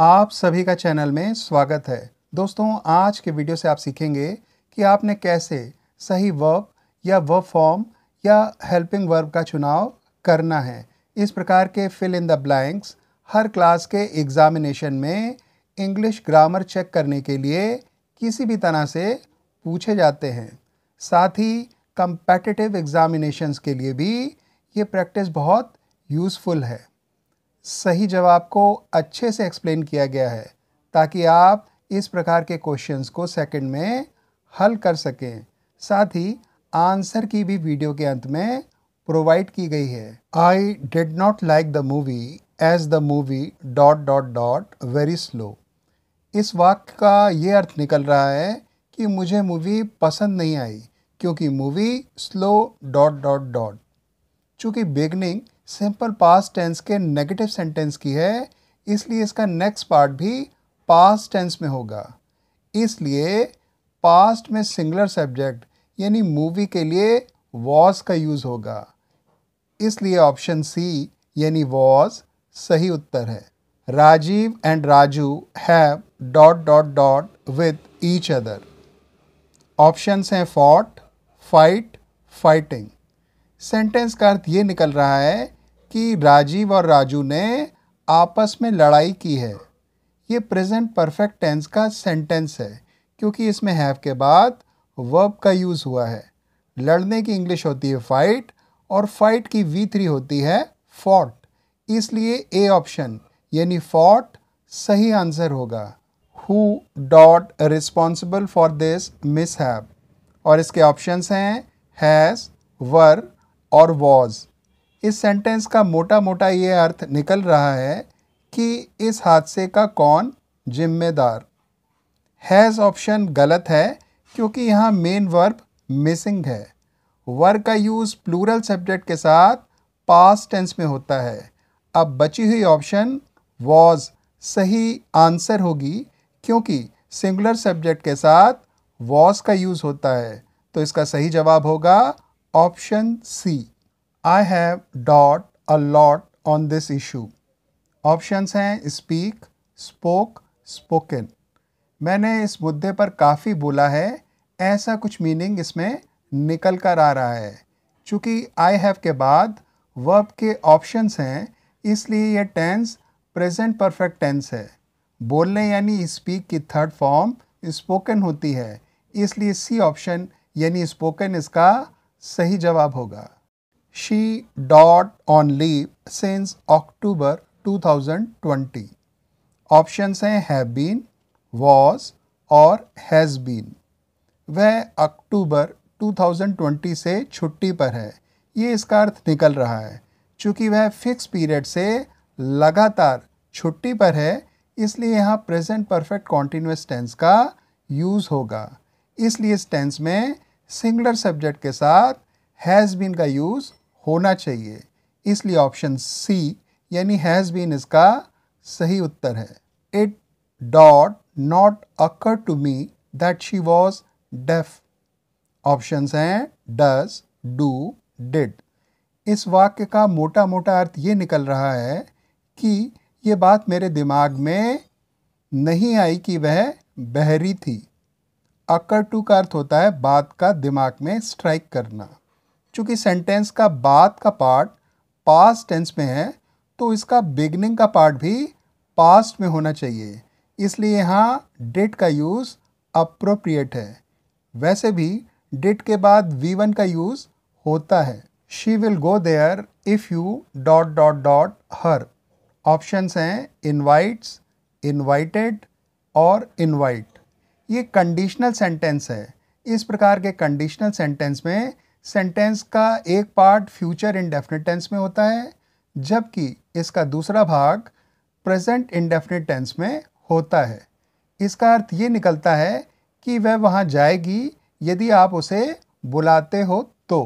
आप सभी का चैनल में स्वागत है दोस्तों आज के वीडियो से आप सीखेंगे कि आपने कैसे सही वर्ब या वर्ब फॉर्म या हेल्पिंग वर्ब का चुनाव करना है इस प्रकार के फिल इन द ब्लैंक्स हर क्लास के एग्ज़ामिनेशन में इंग्लिश ग्रामर चेक करने के लिए किसी भी तरह से पूछे जाते हैं साथ ही कंपेटिटिव एग्ज़ामिनेशंस के लिए भी ये प्रैक्टिस बहुत यूज़फुल है सही जवाब को अच्छे से एक्सप्लेन किया गया है ताकि आप इस प्रकार के क्वेश्चंस को सेकंड में हल कर सकें साथ ही आंसर की भी वीडियो के अंत में प्रोवाइड की गई है I did not like the movie as the movie dot dot dot very slow इस वाक्य का ये अर्थ निकल रहा है कि मुझे मूवी पसंद नहीं आई क्योंकि movie slow dot dot dot चूँकि बिगनिंग सिंपल पास्ट टेंस के नेगेटिव सेंटेंस की है इसलिए इसका नेक्स्ट पार्ट भी पास्ट टेंस में होगा इसलिए पास्ट में सिंगुलर सब्जेक्ट यानी मूवी के लिए वॉज का यूज़ होगा इसलिए ऑप्शन सी यानी वॉज सही उत्तर है Rajeev and Raju have dot dot dot with each other options हैं फॉट फाइट फाइटिंग सेंटेंस का अर्थ ये निकल रहा है कि राजीव और राजू ने आपस में लड़ाई की है ये प्रेजेंट परफेक्ट टेंस का सेंटेंस है क्योंकि इसमें हैव के बाद वर्ब का यूज़ हुआ है लड़ने की इंग्लिश होती है फाइट और फाइट की वी थ्री होती है फॉट इसलिए ए ऑप्शन यानी फॉट सही आंसर होगा who dot responsible for this mess have और इसके ऑप्शंस हैं हैज़ वर और वॉज इस सेंटेंस का मोटा मोटा ये अर्थ निकल रहा है कि इस हादसे का कौन जिम्मेदार हैज़ ऑप्शन गलत है क्योंकि यहाँ मेन वर्ब मिसिंग है वर्ब का यूज़ प्लूरल सब्जेक्ट के साथ पास टेंस में होता है अब बची हुई ऑप्शन वॉज सही आंसर होगी क्योंकि सिंगुलर सब्जेक्ट के साथ वॉज का यूज़ होता है तो इसका सही जवाब होगा option C I have dot a lot on this issue options हैं स्पीक स्पोक स्पोकन मैंने इस मुद्दे पर काफ़ी बोला है ऐसा कुछ मीनिंग इसमें निकल कर आ रहा है चूँकि आई हैव के बाद वर्ब के ऑप्शंस हैं इसलिए यह टेंस प्रेजेंट परफेक्ट टेंस है बोलने यानी स्पीक की थर्ड फॉर्म स्पोकन होती है इसलिए सी ऑप्शन यानी स्पोकन इसका सही जवाब होगा She dot on leave since October 2020. Options हैं have been, was और has been. वह अक्टूबर 2020 से छुट्टी पर है ये इसका अर्थ निकल रहा है चूँकि वह फिक्स पीरियड से लगातार छुट्टी पर है इसलिए यहाँ प्रेजेंट परफेक्ट कॉन्टीन्यूस टेंस का यूज़ होगा इसलिए इस टेंस में सिंगुलर सब्जेक्ट के साथ हैज़ बीन का यूज़ होना चाहिए इसलिए ऑप्शन सी यानी हैज़ बीन इसका सही उत्तर है it dot not occur to me that she was deaf option हैं डज डू डिड इस वाक्य का मोटा मोटा अर्थ ये निकल रहा है कि ये बात मेरे दिमाग में नहीं आई कि वह बहरी थी अकर टू का अर्थ होता है बात का दिमाग में स्ट्राइक करना चूँकि सेंटेंस का बाद का पार्ट पास्ट टेंस में है तो इसका बिगनिंग का पार्ट भी पास्ट में होना चाहिए इसलिए यहाँ डिट का यूज़ अप्रोप्रिएट है वैसे भी डिट के बाद वी वन का यूज़ होता है she will go there if you dot dot dot her options हैं इनवाइट्स इनवाइटेड और इनवाइट ये कंडीशनल सेंटेंस है इस प्रकार के कंडीशनल सेंटेंस में सेंटेंस का एक पार्ट फ्यूचर इंडेफिनिट टेंस में होता है जबकि इसका दूसरा भाग प्रेजेंट इंडेफिनिट टेंस में होता है इसका अर्थ ये निकलता है कि वह वहाँ जाएगी यदि आप उसे बुलाते हो तो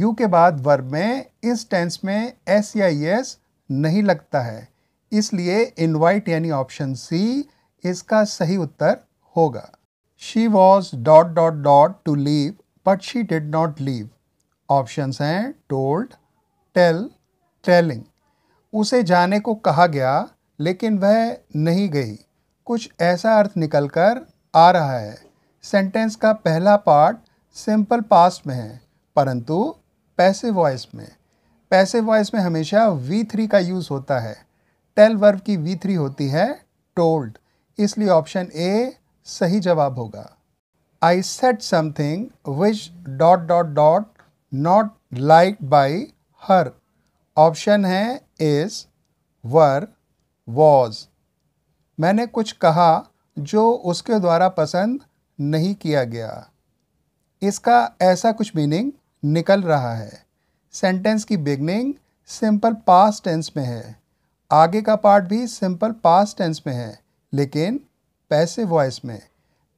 यू के बाद वर्ब में इस टेंस में एस या एस नहीं लगता है इसलिए इनवाइट यानी ऑप्शन सी इसका सही उत्तर होगा she was dot dot dot to leave but she did not leave. Options हैं टोल्ड टेल टेलिंग उसे जाने को कहा गया लेकिन वह नहीं गई कुछ ऐसा अर्थ निकल कर आ रहा है सेंटेंस का पहला पार्ट सिंपल पास्ट में है परंतु पैसे वॉइस में पैसे वॉइस में हमेशा वी थ्री का यूज़ होता है टेल वर्ब की वी थ्री होती है टोल्ड इसलिए ऑप्शन ए सही जवाब होगा I said something which dot dot dot not liked by her. Option है इज वर वॉज मैंने कुछ कहा जो उसके द्वारा पसंद नहीं किया गया इसका ऐसा कुछ मीनिंग निकल रहा है सेंटेंस की बिगनिंग सिंपल पास्ट टेंस में है आगे का पार्ट भी सिंपल पास्ट टेंस में है लेकिन पैसे वॉइस में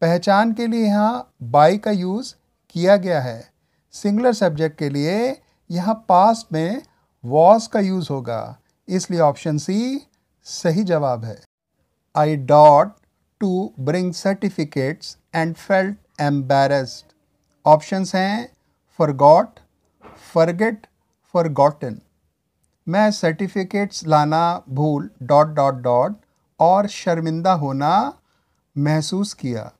पहचान के लिए यहाँ बाई का यूज़ किया गया है सिंगुलर सब्जेक्ट के लिए यहाँ पास्ट में वॉस का यूज़ होगा इसलिए ऑप्शन सी सही जवाब है I dot to bring certificates and felt embarrassed options हैं forgot forgot forgotten मैं सर्टिफिकेट्स लाना भूल डॉट डॉट डॉट और शर्मिंदा होना महसूस किया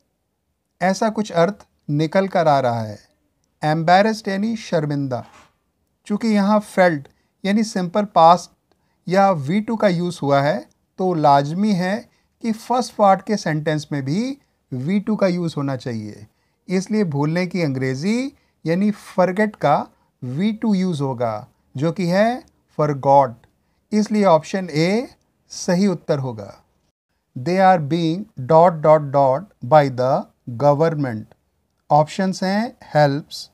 ऐसा कुछ अर्थ निकल कर आ रहा है एम्बेरस्ड यानी शर्मिंदा चूँकि यहाँ फेल्ट यानी सिंपल पास्ट या वी टू का यूज़ हुआ है तो लाजमी है कि फर्स्ट पार्ट के सेंटेंस में भी वी टू का यूज़ होना चाहिए इसलिए भूलने की अंग्रेज़ी यानी फर्गेट का वी टू यूज़ होगा जो कि है फॉर गॉड इसलिए ऑप्शन ए सही उत्तर होगा they are being dot dot dot by the government options हैं हेल्प्स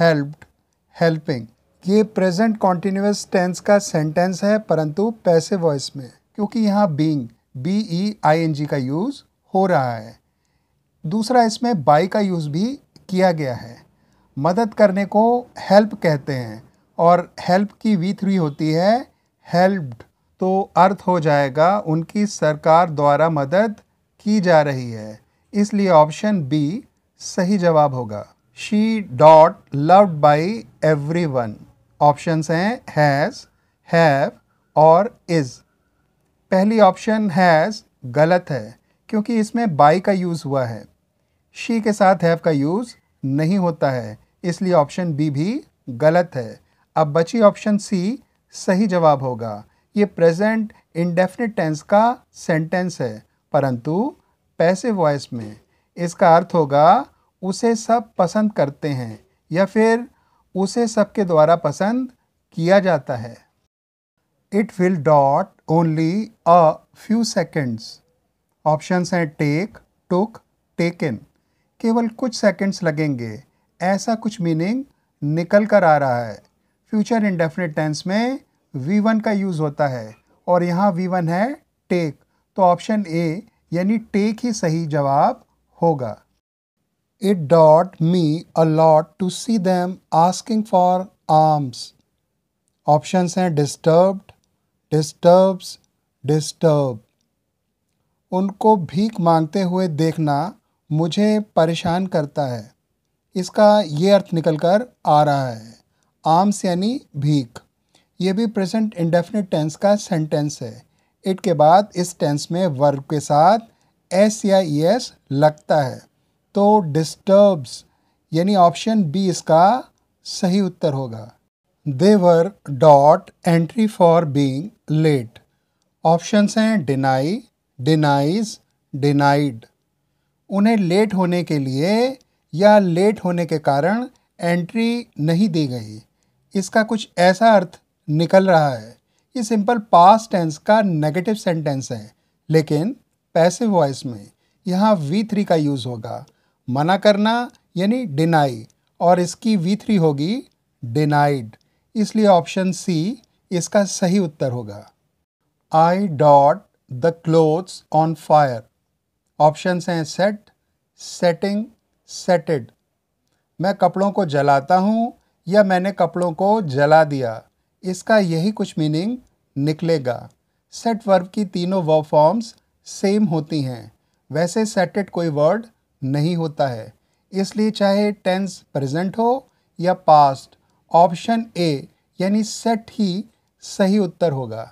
हेल्प्ड हेल्पिंग ये प्रेजेंट कॉन्टिन्यूस टेंस का सेंटेंस है परंतु पैसे वॉइस में क्योंकि यहाँ being B E e I N G का यूज़ हो रहा है दूसरा इसमें बाई का यूज़ भी किया गया है मदद करने को हेल्प कहते हैं और हेल्प की वी थ्री होती है हेल्प्ड तो अर्थ हो जाएगा उनकी सरकार द्वारा मदद की जा रही है इसलिए ऑप्शन बी सही जवाब होगा she dot loved by everyone option हैं हैज़ हैव और इज़ पहली ऑप्शन हैज़ गलत है क्योंकि इसमें बाई का यूज़ हुआ है शी के साथ हैव का यूज़ नहीं होता है इसलिए ऑप्शन बी भी गलत है अब बची ऑप्शन सी सही जवाब होगा ये प्रेजेंट इंडेफिनिट टेंस का सेंटेंस है परंतु पैसे वॉइस में इसका अर्थ होगा उसे सब पसंद करते हैं या फिर उसे सबके द्वारा पसंद किया जाता है it will dot only a few seconds options हैं टेक टुक टेकन केवल कुछ सेकेंड्स लगेंगे ऐसा कुछ मीनिंग निकल कर आ रहा है फ्यूचर इनडेफिनेट टेंस में वी वन का यूज़ होता है और यहाँ वी वन है टेक तो ऑप्शन ए यानी टेक ही सही जवाब होगा it dot me a lot to see them asking for alms options हैं डिस्टर्ब्ड डिस्टर्ब्स डिस्टर्ब उनको भीख मांगते हुए देखना मुझे परेशान करता है इसका ये अर्थ निकल कर आ रहा है आर्म्स यानी भीख ये भी प्रेजेंट इंडेफिनिट टेंस का सेंटेंस है इट के बाद इस टेंस में वर्ब के साथ एस या ई e एस लगता है तो डिस्टर्ब्स यानी ऑप्शन बी इसका सही उत्तर होगा they were dot entry for being late options हैं डिनाई डिनाइज डिनाइड उन्हें लेट होने के लिए या लेट होने के कारण एंट्री नहीं दी गई इसका कुछ ऐसा अर्थ निकल रहा है ये सिंपल पास टेंस का नेगेटिव सेंटेंस है लेकिन पैसिव वॉइस में यहाँ वी थ्री का यूज़ होगा मना करना यानी डिनाई और इसकी वी थ्री होगी डिनाइड इसलिए ऑप्शन सी इसका सही उत्तर होगा I dot the clothes on fire options हैं सेट सेटिंग सेटेड मैं कपड़ों को जलाता हूँ या मैंने कपड़ों को जला दिया इसका यही कुछ मीनिंग निकलेगा सेट वर्ब की तीनों वर्ब फॉर्म्स सेम होती हैं वैसे सेटेड कोई वर्ड नहीं होता है इसलिए चाहे टेंस प्रेजेंट हो या पास्ट ऑप्शन ए यानी सेट ही सही उत्तर होगा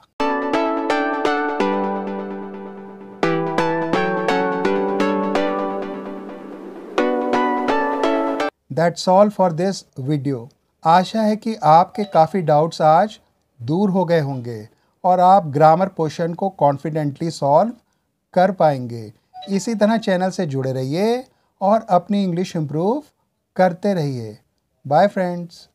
That's all for this video. आशा है कि आपके काफ़ी डाउट्स आज दूर हो गए होंगे और आप ग्रामर पोर्शन को कॉन्फिडेंटली सॉल्व कर पाएंगे इसी तरह चैनल से जुड़े रहिए और अपनी इंग्लिश इम्प्रूव करते रहिए बाय फ्रेंड्स